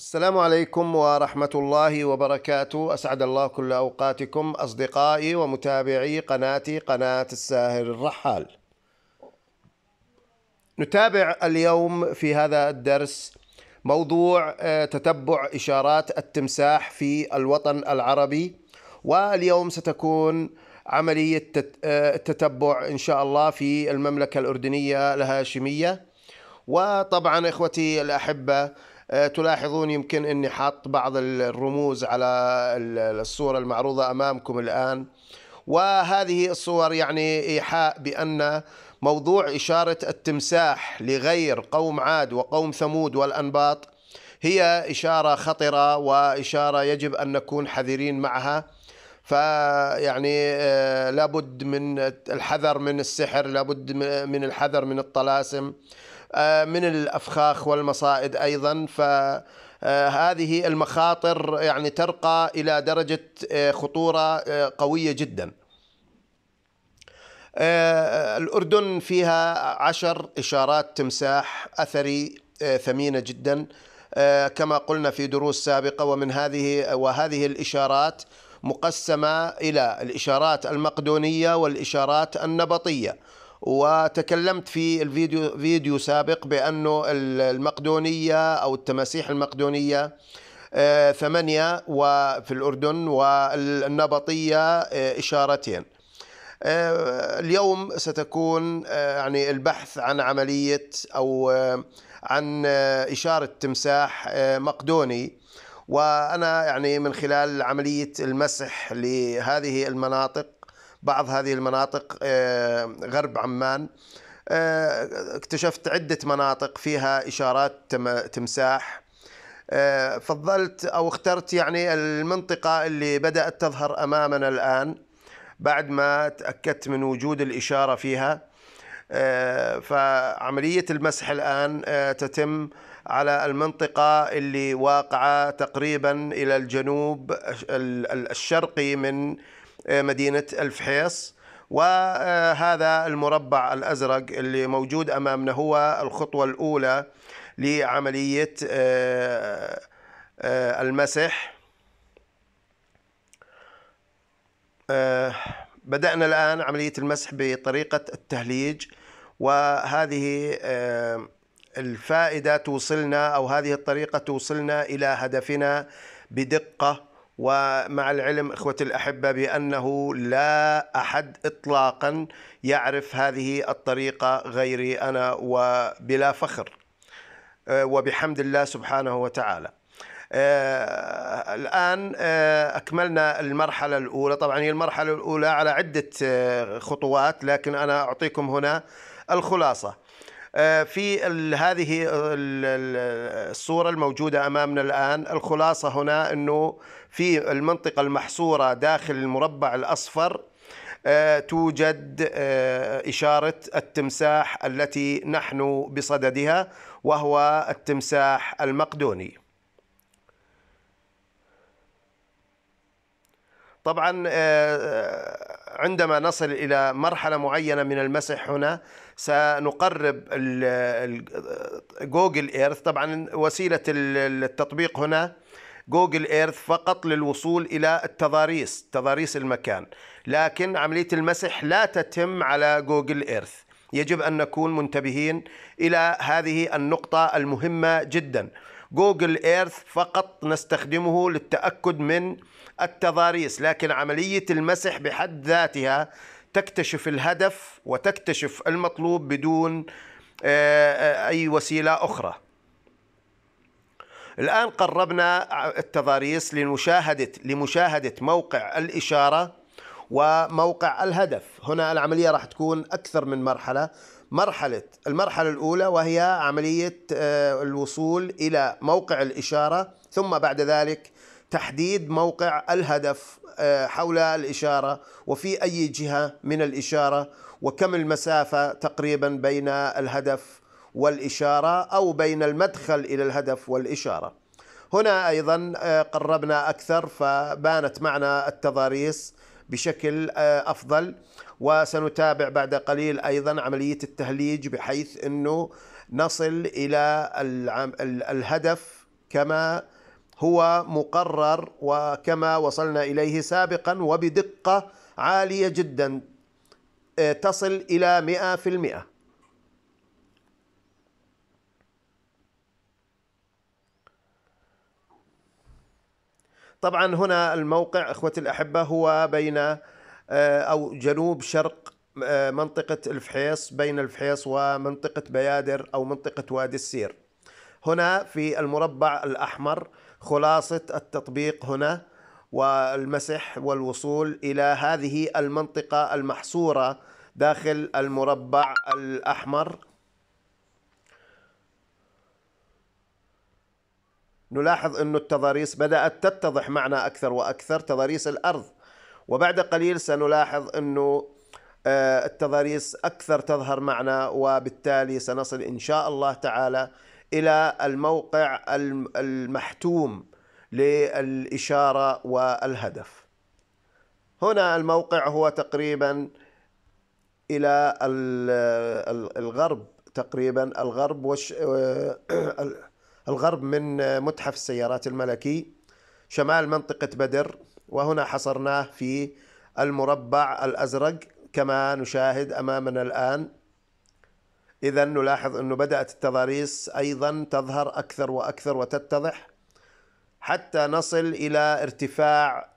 السلام عليكم ورحمة الله وبركاته أسعد الله كل أوقاتكم أصدقائي ومتابعي قناتي قناة الساهر الرحال نتابع اليوم في هذا الدرس موضوع آه، تتبع إشارات التمساح في الوطن العربي واليوم ستكون عملية آه، التتبع إن شاء الله في المملكة الأردنية الهاشمية وطبعا إخوتي الأحبة آه، تلاحظون يمكن أني حاط بعض الرموز على الصورة المعروضة أمامكم الآن وهذه الصور يعني إيحاء بأن موضوع إشارة التمساح لغير قوم عاد وقوم ثمود والأنباط هي إشارة خطرة وإشارة يجب أن نكون حذرين معها فيعني آه، لابد من الحذر من السحر لابد من الحذر من الطلاسم آه، من الافخاخ والمصائد ايضا ف آه، هذه المخاطر يعني ترقى الى درجه آه، خطوره قويه جدا. الاردن فيها عشر اشارات تمساح اثري ثمينه جدا كما قلنا في دروس سابقه ومن هذه وهذه الاشارات مقسمه الى الاشارات المقدونيه والاشارات النبطيه. وتكلمت في الفيديو فيديو سابق بأنه المقدونية أو التماسيح المقدونية آه، ثمانية وفي الأردن والنبطية آه، إشارتين آه، اليوم ستكون يعني البحث عن عملية أو عن إشارة تمساح مقدوني وأنا يعني من خلال عملية المسح لهذه المناطق بعض هذه المناطق آه، غرب عمان آه، اكتشفت عدة مناطق فيها إشارات تمساح آه، فضلت أو اخترت يعني المنطقة اللي بدأت تظهر أمامنا الآن بعد ما تأكدت من وجود الإشارة فيها فعملية المسح الآن تتم على المنطقة اللي واقعة تقريبا إلى الجنوب الشرقي من آه، مدينة الفحيص وهذا المربع الأزرق اللي موجود أمامنا هو الخطوة الأولى لعملية آه، آه، المسح بدأنا الآن عملية المسح بطريقة التهليج وهذه الفائدة توصلنا أو هذه الطريقة توصلنا إلى هدفنا بدقة ومع العلم إخوتي الأحبة بأنه لا أحد إطلاقا يعرف هذه الطريقة غيري أنا وبلا فخر آه، وبحمد الله سبحانه وتعالى آه، الآن آه، أكملنا المرحلة الأولى طبعا هي المرحلة الأولى على عدة خطوات لكن أنا أعطيكم هنا الخلاصة في هذه الصورة الموجودة أمامنا الآن الخلاصة هنا أنه في المنطقة المحصورة داخل المربع الأصفر آه، توجد آه، إشارة التمساح التي نحن بصددها وهو التمساح المقدوني طبعا آه، عندما نصل إلى مرحلة معينة من المسح هنا سنقرب جوجل ايرث طبعا وسيلة التطبيق هنا جوجل ايرث فقط للوصول الى التضاريس تضاريس المكان لكن عمليه المسح لا تتم على جوجل ايرث يجب ان نكون منتبهين الى هذه النقطه المهمه جدا جوجل ايرث فقط نستخدمه للتاكد من التضاريس لكن عمليه المسح بحد ذاتها تكتشف الهدف وتكتشف المطلوب بدون آه، آه، اي وسيله اخرى الآن قربنا التضاريس لمشاهدة لمشاهدة موقع الإشارة وموقع الهدف هنا العملية راح تكون أكثر من مرحلة مرحلة المرحلة الأولى وهي عملية آه، الوصول إلى موقع الإشارة ثم بعد ذلك تحديد موقع الهدف آه، حول الإشارة وفي أي جهة من الإشارة وكم المسافة تقريبا بين الهدف والإشارة أو بين المدخل إلى الهدف والإشارة هنا أيضا آه، قربنا أكثر فبانت معنا التضاريس بشكل آه، أفضل وسنتابع بعد قليل أيضا عملية التهليج بحيث أنه نصل إلى الهدف كما هو مقرر وكما وصلنا إليه سابقا وبدقة عالية جدا آه، تصل إلى 100% طبعا هنا الموقع اخوتي الاحبه هو بين آه، او جنوب شرق آه، منطقة الفحيص بين الفحيص ومنطقة بيادر أو منطقة وادي السير هنا في المربع الأحمر خلاصة التطبيق هنا والمسح والوصول إلى هذه المنطقة المحصورة داخل المربع الأحمر نلاحظ أن التضاريس بدأت تتضح معنا أكثر وأكثر تضاريس الأرض وبعد قليل سنلاحظ أنه آه، التضاريس أكثر تظهر معنا وبالتالي سنصل إن شاء الله تعالى إلى الموقع المحتوم للإشارة والهدف هنا الموقع هو تقريبا إلى الغرب تقريبا الغرب وش آه، الغرب من متحف السيارات الملكي شمال منطقة بدر وهنا حصرناه في المربع الأزرق كما نشاهد أمامنا الآن إذا نلاحظ أنه بدأت التضاريس أيضا تظهر أكثر وأكثر وتتضح حتى نصل إلى ارتفاع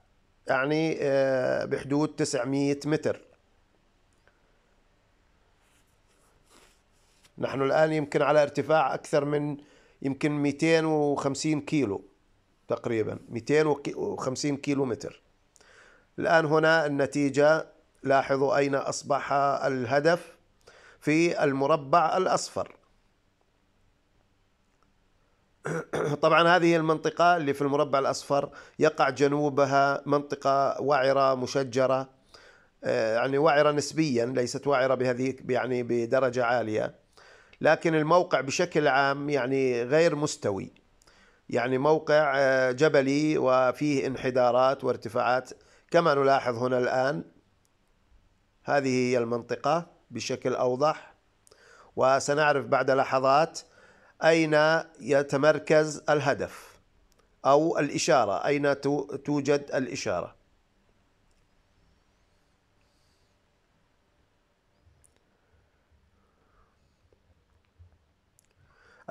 يعني آه، بحدود 900 متر نحن الآن يمكن على ارتفاع أكثر من يمكن 250 كيلو تقريبا 250 كيلو متر الآن هنا النتيجة لاحظوا أين أصبح الهدف في المربع الأصفر طبعا هذه المنطقة اللي في المربع الأصفر يقع جنوبها منطقة وعرة مشجرة آه، يعني وعرة نسبيا ليست وعرة بهذه يعني بدرجة عالية لكن الموقع بشكل عام يعني غير مستوي يعني موقع آه، جبلي وفيه انحدارات وارتفاعات كما نلاحظ هنا الآن هذه هي المنطقة بشكل أوضح وسنعرف بعد لحظات أين يتمركز الهدف أو الإشارة أين توجد الإشارة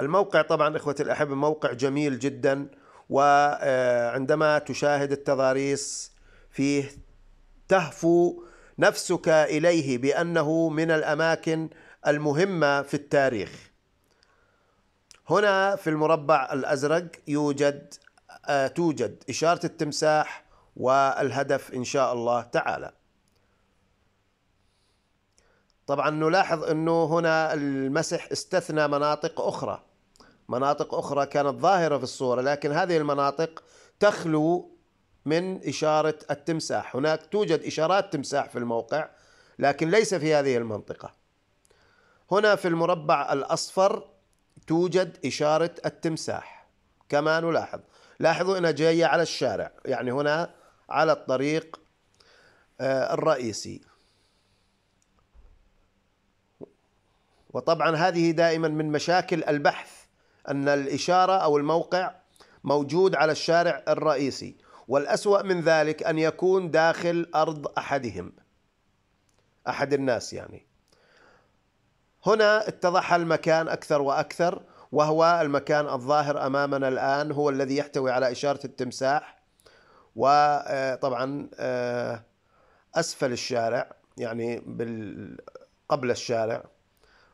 الموقع طبعا إخوتي الأحبة موقع جميل جدا وعندما تشاهد التضاريس فيه تهفو نفسك إليه بأنه من الأماكن المهمة في التاريخ هنا في المربع الأزرق يوجد توجد إشارة التمساح والهدف إن شاء الله تعالى طبعا نلاحظ أنه هنا المسح استثنى مناطق أخرى مناطق أخرى كانت ظاهرة في الصورة لكن هذه المناطق تخلو من إشارة التمساح هناك توجد إشارات تمساح في الموقع لكن ليس في هذه المنطقة هنا في المربع الأصفر توجد إشارة التمساح كما نلاحظ لاحظوا أنها جاية على الشارع يعني هنا على الطريق آه، الرئيسي وطبعا هذه دائما من مشاكل البحث أن الإشارة أو الموقع موجود على الشارع الرئيسي والأسوأ من ذلك أن يكون داخل أرض أحدهم أحد الناس يعني هنا اتضح المكان أكثر وأكثر وهو المكان الظاهر أمامنا الآن هو الذي يحتوي على إشارة التمساح وطبعا آه، آه، أسفل الشارع يعني قبل الشارع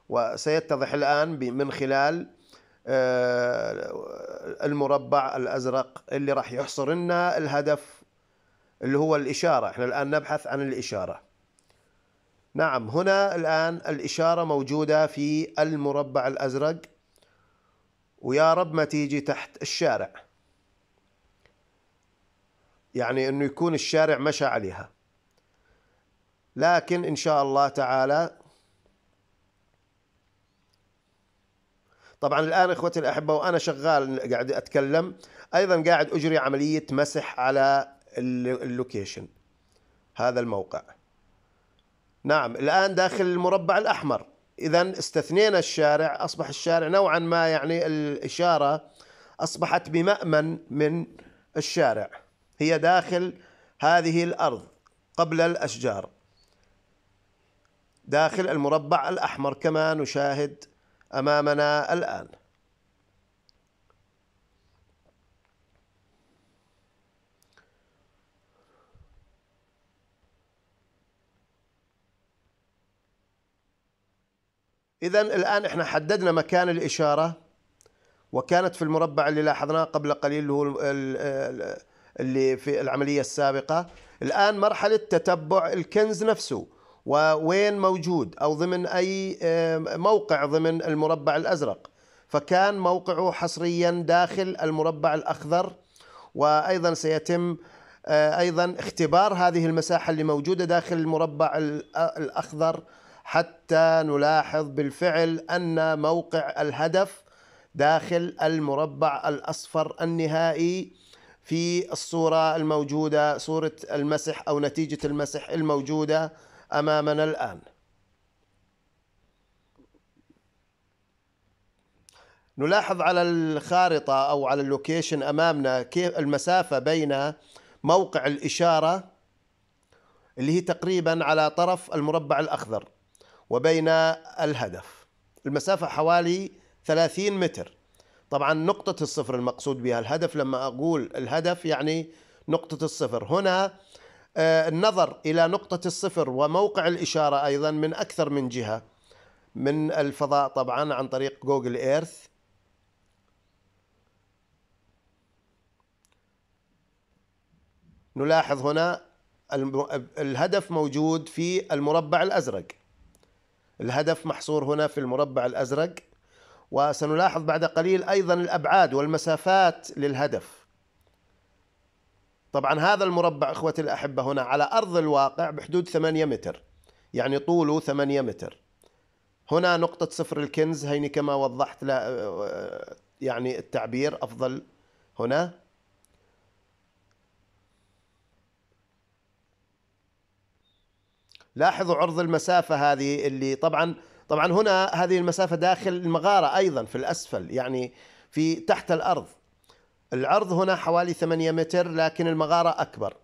وسيتضح الآن من خلال آه، المربع الازرق اللي راح يحصر لنا الهدف اللي هو الاشاره احنا الان نبحث عن الاشاره نعم هنا الان الاشاره موجوده في المربع الازرق ويا رب ما تيجي تحت الشارع يعني انه يكون الشارع مشى عليها لكن ان شاء الله تعالى طبعا الآن إخوتي الأحبة وأنا شغال قاعد أتكلم أيضا قاعد أجري عملية مسح على اللوكيشن هذا الموقع نعم الآن داخل المربع الأحمر إذا استثنينا الشارع أصبح الشارع نوعا ما يعني الإشارة أصبحت بمأمن من الشارع هي داخل هذه الأرض قبل الأشجار داخل المربع الأحمر كما نشاهد امامنا الان اذا الان احنا حددنا مكان الاشاره وكانت في المربع اللي لاحظناه قبل قليل اللي هو اللي في العمليه السابقه الان مرحله تتبع الكنز نفسه ووين موجود أو ضمن أي موقع ضمن المربع الأزرق فكان موقعه حصريا داخل المربع الأخضر وأيضا سيتم آه، أيضا اختبار هذه المساحة اللي موجودة داخل المربع آه، الأخضر حتى نلاحظ بالفعل أن موقع الهدف داخل المربع الأصفر النهائي في الصورة الموجودة صورة المسح أو نتيجة المسح الموجودة امامنا الان نلاحظ على الخارطه او على اللوكيشن امامنا كيف المسافه بين موقع الاشاره اللي هي تقريبا على طرف المربع الاخضر وبين الهدف المسافه حوالي 30 متر طبعا نقطة الصفر المقصود بها الهدف لما أقول الهدف يعني نقطة الصفر هنا آه، النظر إلى نقطة الصفر وموقع الإشارة أيضا من أكثر من جهة من الفضاء طبعا عن طريق جوجل إيرث نلاحظ هنا الهدف موجود في المربع الأزرق الهدف محصور هنا في المربع الأزرق وسنلاحظ بعد قليل أيضا الأبعاد والمسافات للهدف طبعا هذا المربع اخوتي الاحبه هنا على ارض الواقع بحدود 8 متر يعني طوله 8 متر هنا نقطة صفر الكنز هيني كما وضحت لا يعني التعبير أفضل هنا لاحظوا عرض المسافة هذه اللي طبعا طبعا هنا هذه المسافة داخل المغارة أيضا في الأسفل يعني في تحت الأرض العرض هنا حوالي 8 متر لكن المغارة أكبر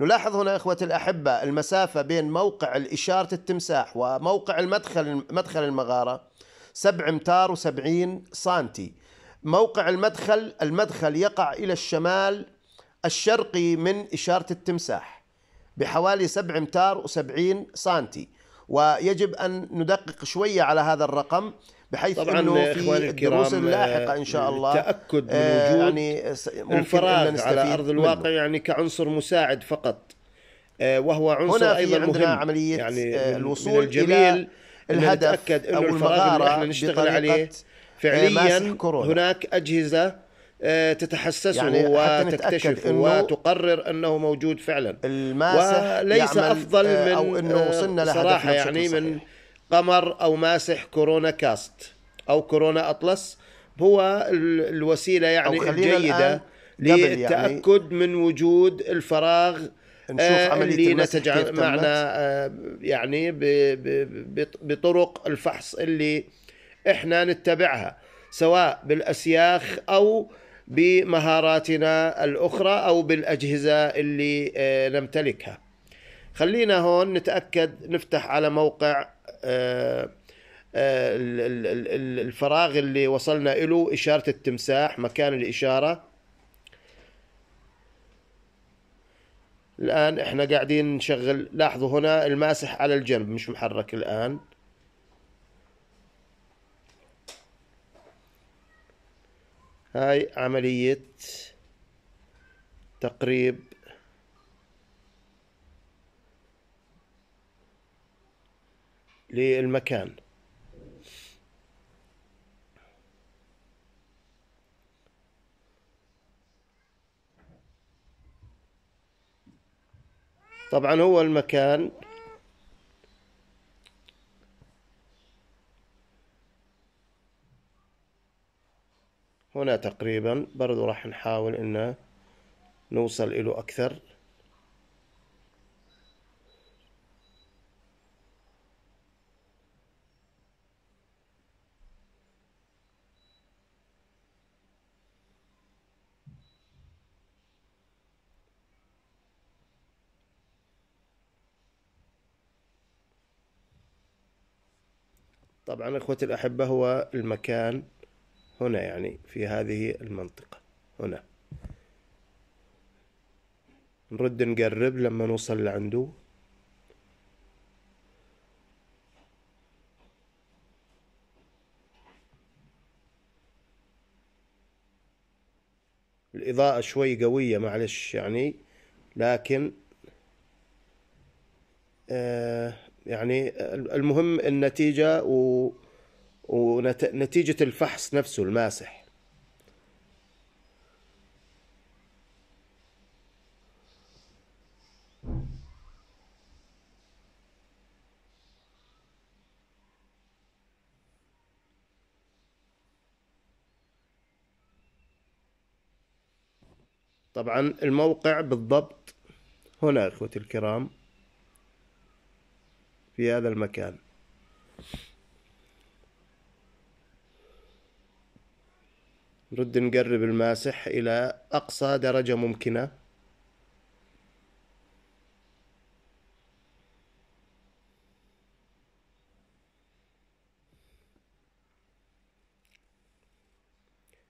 نلاحظ هنا إخوة الأحبة المسافة بين موقع الإشارة التمساح وموقع المدخل مدخل المغارة 7 امتار و70 سنتي موقع المدخل المدخل يقع إلى الشمال الشرقي من إشارة التمساح بحوالي 7 امتار و70 سنتي ويجب أن ندقق شوية على هذا الرقم بحيث طبعا انه في الدروس اللاحقه ان شاء آه، الله تاكد من آه، وجود يعني الفراغ على ارض الواقع منه. يعني كعنصر مساعد فقط آه، وهو عنصر هنا ايضا عندنا مهم عمليه يعني الوصول الى الهدف إن او المغاره احنا نشتغل عليه فعليا هناك اجهزه آه، تتحسسه يعني وتكتشفه وتقرر انه موجود فعلا الماسح وليس افضل آه، من او انه آه، وصلنا صراحه يعني من قمر او ماسح كورونا كاست او كورونا اطلس هو الوسيله يعني الجيده للتاكد يعني من وجود الفراغ نشوف عملية اللي نتج معنا يعني بطرق الفحص اللي احنا نتبعها سواء بالاسياخ او بمهاراتنا الأخرى أو بالأجهزة اللي آه، نمتلكها خلينا هون نتأكد نفتح على موقع آه، آه، الفراغ اللي وصلنا له إشارة التمساح مكان الإشارة الآن إحنا قاعدين نشغل لاحظوا هنا الماسح على الجنب مش محرك الآن هاي عملية تقريب للمكان طبعا هو المكان هنا تقريبا برضو راح نحاول ان نوصل له اكثر طبعا اخوتي الاحبه هو المكان هنا يعني في هذه المنطقة هنا نرد نقرب لما نوصل لعنده الإضاءة شوي قوية معلش يعني لكن آه يعني المهم النتيجة و ونتيجة الفحص نفسه الماسح طبعا الموقع بالضبط هنا اخوتي الكرام في هذا المكان نرد نقرب الماسح إلى أقصى درجة ممكنة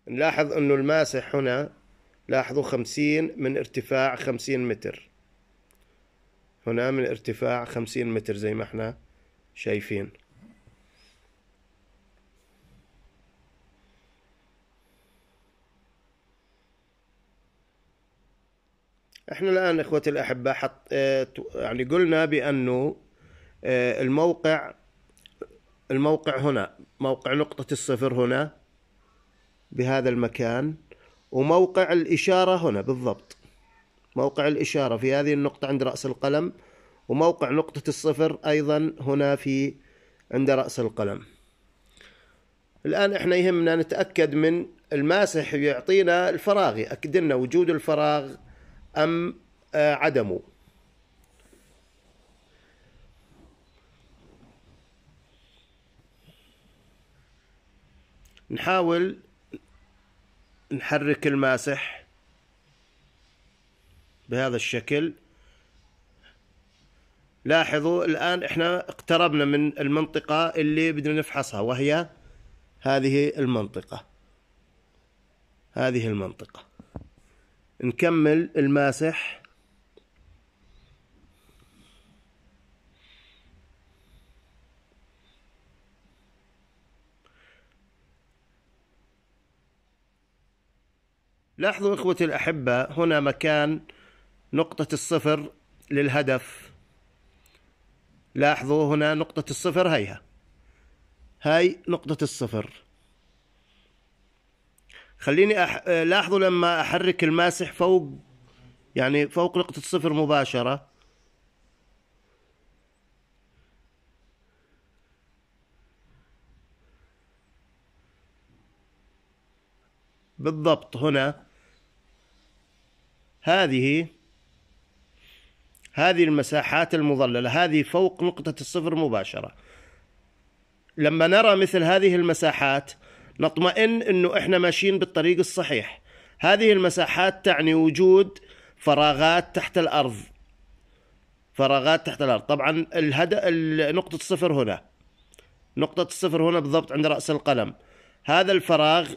نلاحظ أنه الماسح هنا لاحظوا خمسين من ارتفاع خمسين متر هنا من ارتفاع خمسين متر زي ما احنا شايفين احنا الان اخوتي الاحباء حط آه، يعني قلنا بانه آه، الموقع الموقع هنا موقع نقطة الصفر هنا بهذا المكان وموقع الإشارة هنا بالضبط موقع الإشارة في هذه النقطة عند رأس القلم وموقع نقطة الصفر أيضا هنا في عند رأس القلم الآن إحنا يهمنا نتأكد من الماسح يعطينا الفراغ يأكد لنا وجود الفراغ أم آه, عدمه نحاول نحرك الماسح بهذا الشكل لاحظوا الآن احنا اقتربنا من المنطقة اللي بدنا نفحصها وهي هذه المنطقة هذه المنطقة نكمل الماسح لاحظوا إخوتي الأحبة هنا مكان نقطة الصفر للهدف لاحظوا هنا نقطة الصفر هيها هاي نقطة الصفر خليني أح... لاحظوا لما احرك الماسح فوق يعني فوق نقطة الصفر مباشرة بالضبط هنا هذه هذه المساحات المظللة هذه فوق نقطة الصفر مباشرة لما نرى مثل هذه المساحات نطمئن انه احنا ماشيين بالطريق الصحيح هذه المساحات تعني وجود فراغات تحت الارض فراغات تحت الارض طبعا الهدف نقطه الصفر هنا نقطه الصفر هنا بالضبط عند راس القلم هذا الفراغ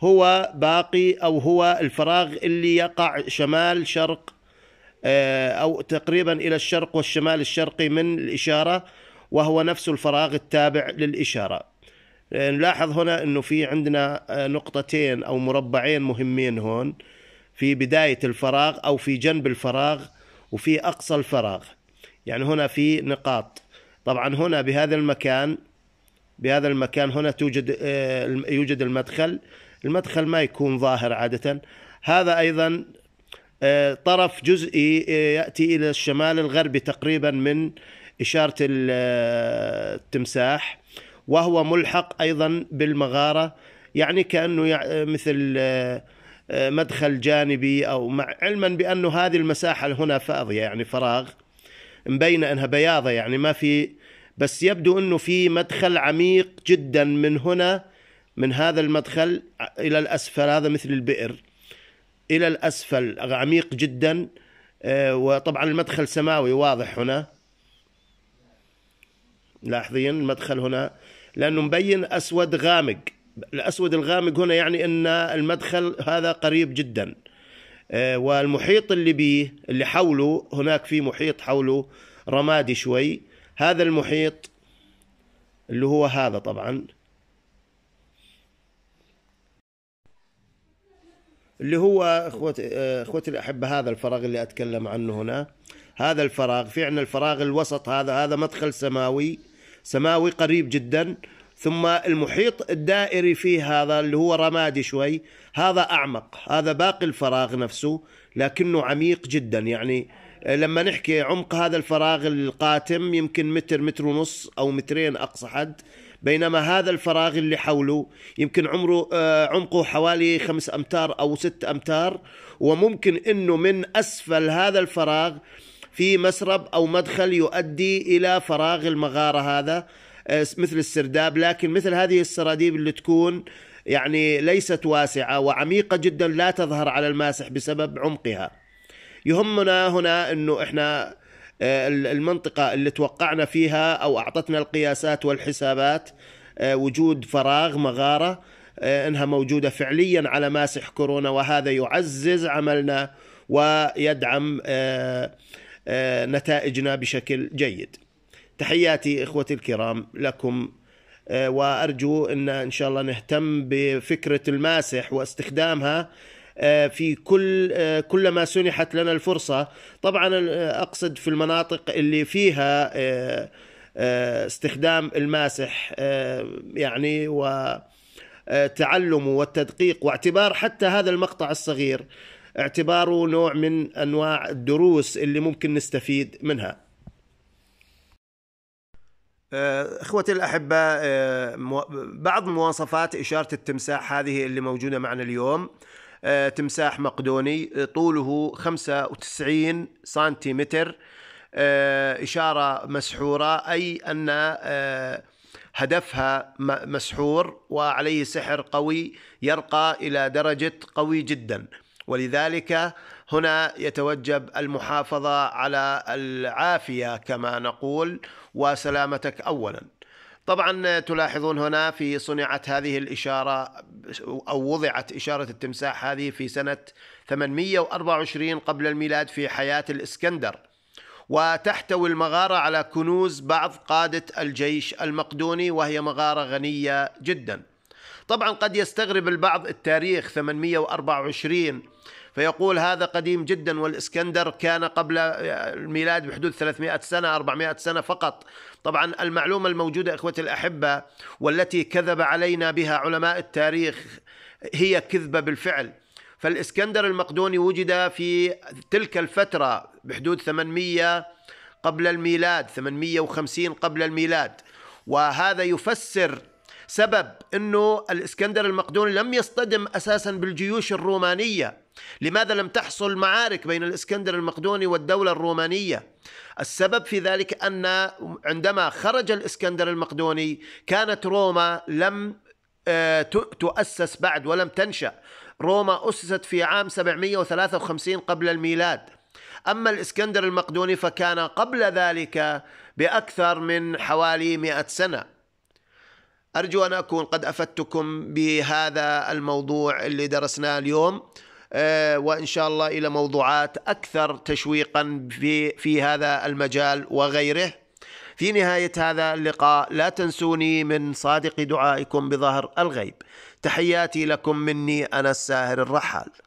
هو باقي او هو الفراغ اللي يقع شمال شرق آه، او تقريبا الى الشرق والشمال الشرقي من الاشاره وهو نفس الفراغ التابع للاشاره آه، نلاحظ هنا انه في عندنا آه، نقطتين او مربعين مهمين هون في بدايه الفراغ او في جنب الفراغ وفي اقصى الفراغ يعني هنا في نقاط طبعا هنا بهذا المكان بهذا المكان هنا توجد آه، يوجد المدخل المدخل ما يكون ظاهر عاده هذا ايضا طرف جزئي ياتي الى الشمال الغربي تقريبا من اشاره التمساح وهو ملحق أيضا بالمغارة يعني كأنه مثل آه، آه، مدخل جانبي أو مع علما بأنه هذه المساحة هنا فاضية يعني فراغ مبينة أنها بياضة يعني ما في بس يبدو أنه في مدخل عميق جدا من هنا من هذا المدخل إلى الأسفل هذا مثل البئر إلى الأسفل عميق جدا آه، وطبعا المدخل سماوي واضح هنا لاحظين المدخل هنا لأنه مبين أسود غامق الأسود الغامق هنا يعني أن المدخل هذا قريب جدا آه، والمحيط اللي بيه اللي حوله هناك في محيط حوله رمادي شوي هذا المحيط اللي هو هذا طبعا اللي هو اخوتي آه، اخوتي الاحبه هذا الفراغ اللي اتكلم عنه هنا هذا الفراغ في عندنا الفراغ الوسط هذا هذا مدخل سماوي سماوي قريب جدا ثم المحيط الدائري فيه هذا اللي هو رمادي شوي هذا أعمق هذا باقي الفراغ نفسه لكنه عميق جدا يعني لما نحكي عمق هذا الفراغ القاتم يمكن متر متر ونص أو مترين أقصى حد بينما هذا الفراغ اللي حوله يمكن عمره آه، عمقه حوالي خمس أمتار أو ست أمتار وممكن أنه من أسفل هذا الفراغ في مسرب أو مدخل يؤدي إلى فراغ المغارة هذا آه، مثل السرداب لكن مثل هذه السراديب اللي تكون يعني ليست واسعة وعميقة جدا لا تظهر على الماسح بسبب عمقها يهمنا هنا أنه إحنا آه، المنطقة اللي توقعنا فيها أو أعطتنا القياسات والحسابات آه، وجود فراغ مغارة انها موجوده فعليا على ماسح كورونا وهذا يعزز عملنا ويدعم آه، نتائجنا بشكل جيد تحياتي إخوتي الكرام لكم آه، وأرجو أن إن شاء الله نهتم بفكرة الماسح واستخدامها آه، في كل كلما سنحت لنا الفرصة طبعا أقصد في المناطق اللي فيها استخدام الماسح يعني وتعلمه والتدقيق واعتبار حتى هذا المقطع الصغير اعتباره نوع من انواع الدروس اللي ممكن نستفيد منها آه، اخوتي الاحبة آه، بعض مواصفات اشاره التمساح هذه اللي موجوده معنا اليوم آه، تمساح مقدوني طوله 95 سنتيمتر اشاره مسحوره اي ان هدفها مسحور وعليه سحر قوي يرقى الى درجه قوي جدا ولذلك هنا يتوجب المحافظة على العافية كما نقول وسلامتك أولا طبعا تلاحظون هنا في صنعت هذه الإشارة أو وضعت إشارة التمساح هذه في سنة 824 قبل الميلاد في حياة الإسكندر وتحتوي المغارة على كنوز بعض قادة الجيش المقدوني وهي مغارة غنية جداً طبعا قد يستغرب البعض التاريخ 824 فيقول هذا قديم جدا والإسكندر كان قبل الميلاد بحدود 300 سنة 400 سنة فقط طبعا المعلومة الموجودة إخوتي الأحبة والتي كذب علينا بها علماء التاريخ هي كذبة بالفعل فالإسكندر المقدوني وجد في تلك الفترة بحدود 800 قبل الميلاد 850 قبل الميلاد وهذا يفسر سبب انه الاسكندر المقدوني لم يصطدم اساسا بالجيوش الرومانيه لماذا لم تحصل معارك بين الاسكندر المقدوني والدوله الرومانيه السبب في ذلك ان عندما خرج الاسكندر المقدوني كانت روما لم آه، تؤسس بعد ولم تنشا روما اسست في عام 753 قبل الميلاد أما الإسكندر المقدوني فكان قبل ذلك بأكثر من حوالي 100 سنة أرجو أن أكون قد أفدتكم بهذا الموضوع اللي درسناه اليوم آه، وإن شاء الله إلى موضوعات أكثر تشويقا في, في هذا المجال وغيره في نهاية هذا اللقاء لا تنسوني من صادق دعائكم بظهر الغيب تحياتي لكم مني أنا الساهر الرحال